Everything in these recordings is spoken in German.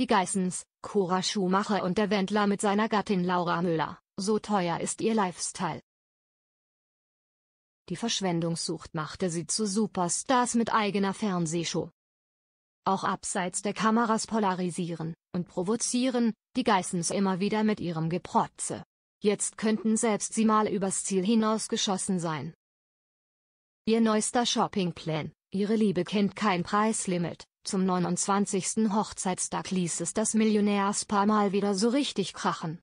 die Geissens, Cora Schumacher und der Wendler mit seiner Gattin Laura Müller, so teuer ist ihr Lifestyle. Die Verschwendungssucht machte sie zu Superstars mit eigener Fernsehshow. Auch abseits der Kameras polarisieren und provozieren die Geissens immer wieder mit ihrem Geprotze. Jetzt könnten selbst sie mal übers Ziel hinausgeschossen sein. Ihr neuester Shoppingplan, ihre Liebe kennt kein Preislimit. Zum 29. Hochzeitstag ließ es das Millionärspaar mal wieder so richtig krachen.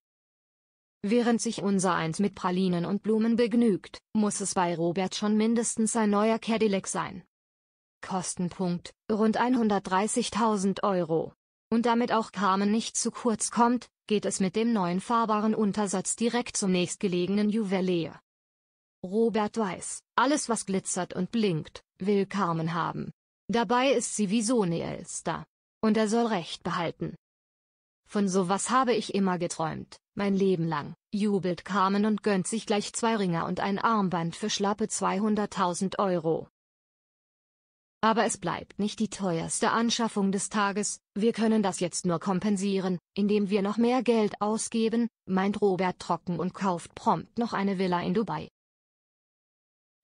Während sich unser Eins mit Pralinen und Blumen begnügt, muss es bei Robert schon mindestens ein neuer Cadillac sein. Kostenpunkt, rund 130.000 Euro. Und damit auch Carmen nicht zu kurz kommt, geht es mit dem neuen fahrbaren Untersatz direkt zum nächstgelegenen Juwelier. Robert weiß, alles was glitzert und blinkt, will Carmen haben. Dabei ist sie wie Soniel-Star. Und er soll Recht behalten. Von sowas habe ich immer geträumt, mein Leben lang, jubelt Carmen und gönnt sich gleich zwei Ringer und ein Armband für schlappe 200.000 Euro. Aber es bleibt nicht die teuerste Anschaffung des Tages, wir können das jetzt nur kompensieren, indem wir noch mehr Geld ausgeben, meint Robert trocken und kauft prompt noch eine Villa in Dubai.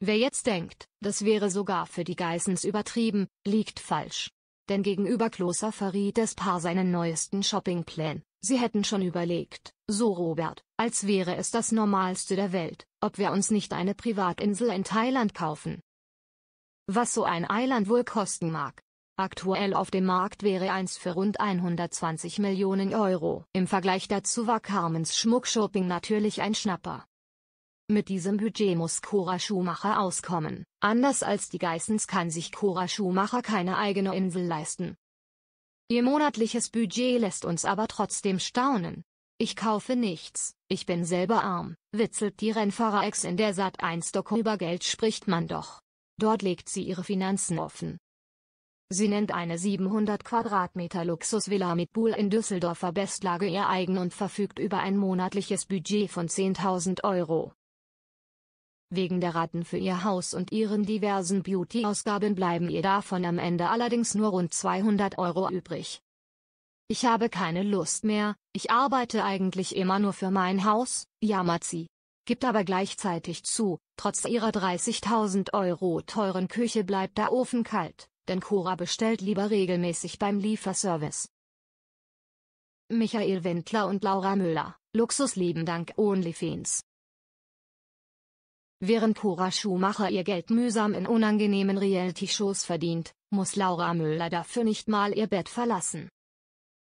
Wer jetzt denkt, das wäre sogar für die Geissens übertrieben, liegt falsch. Denn gegenüber Kloster verriet das Paar seinen neuesten Shoppingplan. Sie hätten schon überlegt, so Robert, als wäre es das Normalste der Welt, ob wir uns nicht eine Privatinsel in Thailand kaufen. Was so ein Eiland wohl kosten mag. Aktuell auf dem Markt wäre eins für rund 120 Millionen Euro. Im Vergleich dazu war Carmens Schmuckshopping natürlich ein Schnapper. Mit diesem Budget muss Cora Schumacher auskommen. Anders als die Geissens kann sich Cora Schumacher keine eigene Insel leisten. Ihr monatliches Budget lässt uns aber trotzdem staunen. Ich kaufe nichts, ich bin selber arm, witzelt die Rennfahrer-Ex in der Sat1-Doku über Geld spricht man doch. Dort legt sie ihre Finanzen offen. Sie nennt eine 700 Quadratmeter Luxusvilla mit Pool in Düsseldorfer Bestlage ihr eigen und verfügt über ein monatliches Budget von 10.000 Euro. Wegen der Raten für ihr Haus und ihren diversen Beauty-Ausgaben bleiben ihr davon am Ende allerdings nur rund 200 Euro übrig. Ich habe keine Lust mehr, ich arbeite eigentlich immer nur für mein Haus, jammert sie. Gibt aber gleichzeitig zu, trotz ihrer 30.000 Euro teuren Küche bleibt der Ofen kalt, denn Cora bestellt lieber regelmäßig beim Lieferservice. Michael Wendler und Laura Müller, Luxusleben dank OnlyFans. Während Cora Schumacher ihr Geld mühsam in unangenehmen Reality-Shows verdient, muss Laura Müller dafür nicht mal ihr Bett verlassen.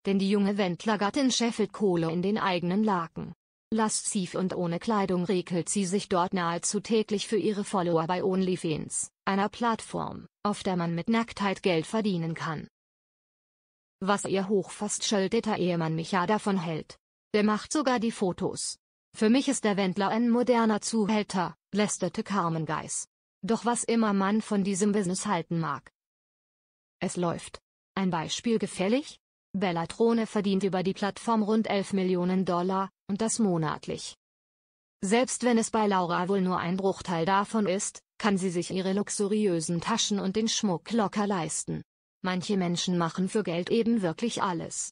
Denn die junge Wendlergattin scheffelt Kohle in den eigenen Laken. Lasziv und ohne Kleidung regelt sie sich dort nahezu täglich für ihre Follower bei OnlyFans, einer Plattform, auf der man mit Nacktheit Geld verdienen kann. Was ihr hochfastschöldeter Ehemann Micha davon hält. Der macht sogar die Fotos. Für mich ist der Wendler ein moderner Zuhälter, lästerte Carmen Geis. Doch was immer man von diesem Business halten mag. Es läuft. Ein Beispiel gefällig? Bellatrone verdient über die Plattform rund 11 Millionen Dollar, und das monatlich. Selbst wenn es bei Laura wohl nur ein Bruchteil davon ist, kann sie sich ihre luxuriösen Taschen und den Schmuck locker leisten. Manche Menschen machen für Geld eben wirklich alles.